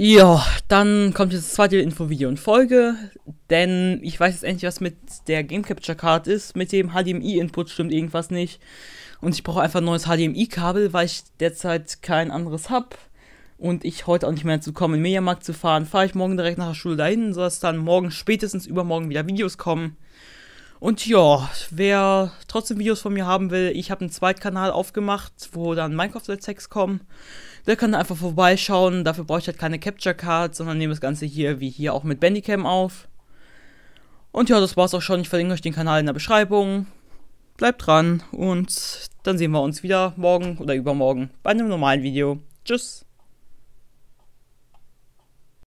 Ja, dann kommt jetzt das zweite Info, Video in Folge, denn ich weiß jetzt endlich, was mit der Game Capture Card ist. Mit dem HDMI-Input stimmt irgendwas nicht. Und ich brauche einfach ein neues HDMI-Kabel, weil ich derzeit kein anderes habe. Und ich heute auch nicht mehr dazu komme, in den Mediamarkt zu fahren, fahre ich morgen direkt nach der Schule dahin, sodass dann morgen spätestens übermorgen wieder Videos kommen. Und ja, wer trotzdem Videos von mir haben will, ich habe einen Zweitkanal aufgemacht, wo dann Minecraft-Let's kommen. Der kann einfach vorbeischauen. Dafür brauche ich halt keine Capture Card, sondern nehme das Ganze hier wie hier auch mit Bandicam auf. Und ja, das war's auch schon. Ich verlinke euch den Kanal in der Beschreibung. Bleibt dran und dann sehen wir uns wieder morgen oder übermorgen bei einem normalen Video. Tschüss!